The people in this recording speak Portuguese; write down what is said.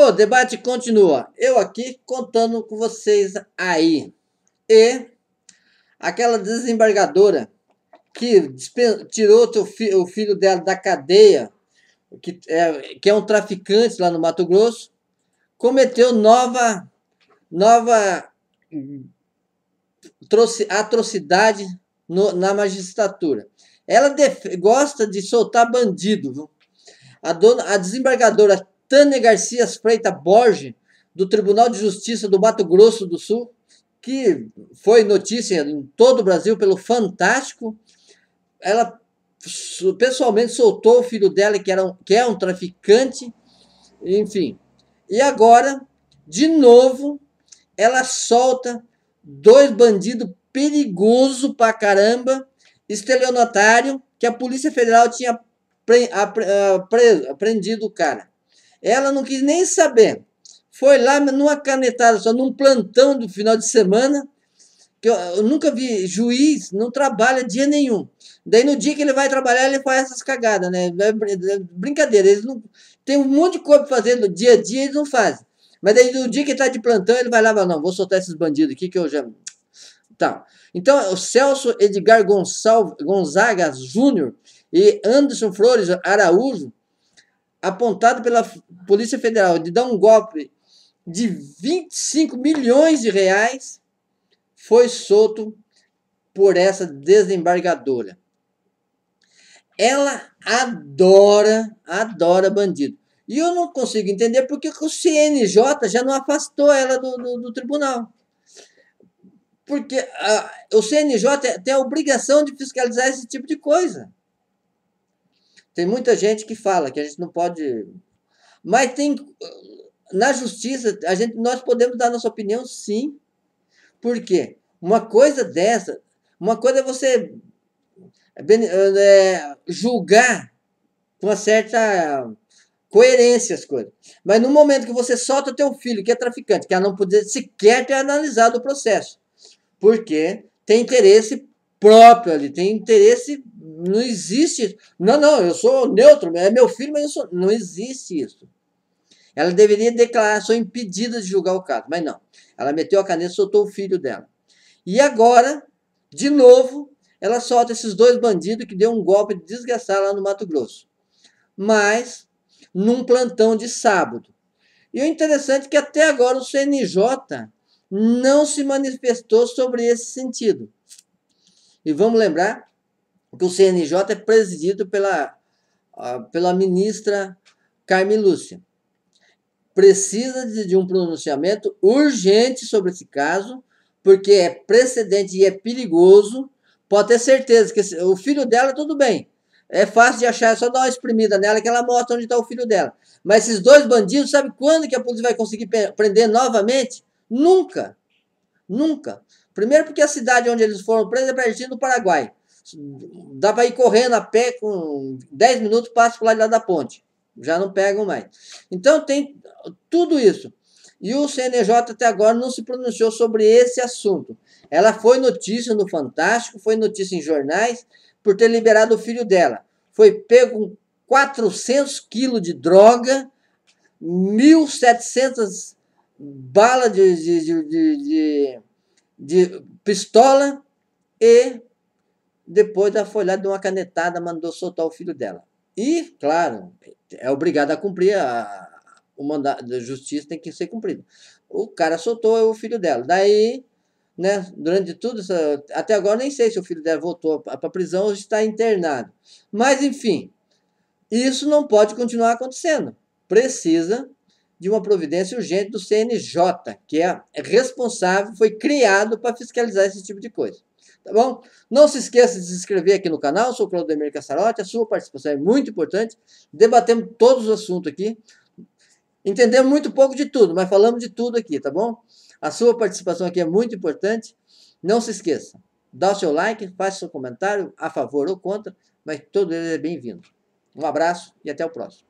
O debate continua. Eu aqui contando com vocês aí. E aquela desembargadora que tirou fi o filho dela da cadeia, que é, que é, um traficante lá no Mato Grosso, cometeu nova, nova atrocidade no, na magistratura. Ela gosta de soltar bandido. A, dona, a desembargadora Tânia Garcia Freitas Borges, do Tribunal de Justiça do Mato Grosso do Sul, que foi notícia em todo o Brasil pelo Fantástico. Ela pessoalmente soltou o filho dela, que, era um, que é um traficante, enfim. E agora, de novo, ela solta dois bandidos perigosos pra caramba, estelionatário, que a Polícia Federal tinha prendido, apre, ah, apre, o cara. Ela não quis nem saber. Foi lá numa canetada só, num plantão do final de semana, que eu, eu nunca vi juiz, não trabalha dia nenhum. Daí no dia que ele vai trabalhar, ele faz essas cagadas, né? É, é brincadeira, eles não. Tem um monte de corpo fazendo dia a dia, eles não fazem. Mas daí no dia que ele tá de plantão, ele vai lá e fala, não, vou soltar esses bandidos aqui que eu já. Tá. Então, o Celso Edgar Gonçal, Gonzaga Júnior e Anderson Flores Araújo apontado pela Polícia Federal de dar um golpe de 25 milhões de reais, foi solto por essa desembargadora. Ela adora, adora bandido. E eu não consigo entender porque o CNJ já não afastou ela do, do, do tribunal. Porque a, ah, o CNJ tem a obrigação de fiscalizar esse tipo de coisa. Tem muita gente que fala que a gente não pode. Mas tem. Na justiça, a gente, nós podemos dar nossa opinião, sim. Por quê? Uma coisa dessa. Uma coisa é você é é, julgar com uma certa coerência as coisas. Mas no momento que você solta teu filho, que é traficante, que ela não podia sequer ter analisado o processo. Porque tem interesse próprio ali, tem interesse não existe. Não, não, eu sou neutro, é meu filho, mas eu sou. Não existe isso. Ela deveria declarar, sou impedida de julgar o caso, mas não. Ela meteu a caneta e soltou o filho dela. E agora, de novo, ela solta esses dois bandidos que deu um golpe de desgraçado lá no Mato Grosso. Mas, num plantão de sábado. E o interessante é que até agora o CNJ não se manifestou sobre esse sentido. E vamos lembrar que o CNJ é presidido pela, pela ministra Carme Lúcia. Precisa de um pronunciamento urgente sobre esse caso, porque é precedente e é perigoso. Pode ter certeza que o filho dela, tudo bem. É fácil de achar, é só dar uma exprimida nela que ela mostra onde está o filho dela. Mas esses dois bandidos, sabe quando que a polícia vai conseguir prender novamente? Nunca. Nunca. Primeiro porque a cidade onde eles foram presos é pertinho do Paraguai. Dá para ir correndo a pé com 10 minutos, passa para lá de lá da ponte. Já não pegam mais. Então tem tudo isso. E o CNJ até agora não se pronunciou sobre esse assunto. Ela foi notícia no Fantástico, foi notícia em jornais, por ter liberado o filho dela. Foi pego com 400 quilos de droga, 1.700 balas de, de, de, de, pistola e depois foi folhada de uma canetada, mandou soltar o filho dela. E, claro, é obrigado a cumprir a, o mandato da justiça tem que ser cumprido. O cara soltou o filho dela. Daí, né, durante tudo, até agora nem sei se o filho dela voltou para prisão ou está internado. Mas, enfim, isso não pode continuar acontecendo. Precisa de uma providência urgente do CNJ, que é responsável, foi criado para fiscalizar esse tipo de coisa tá bom? Não se esqueça de se inscrever aqui no canal, sou o Claudemir Cassarotti, a sua participação é muito importante, debatemos todos os assuntos aqui, entendemos muito pouco de tudo, mas falamos de tudo aqui, tá bom? A sua participação aqui é muito importante, não se esqueça, dá o seu like, faça seu comentário a favor ou contra, mas todo ele é bem-vindo. Um abraço e até o próximo.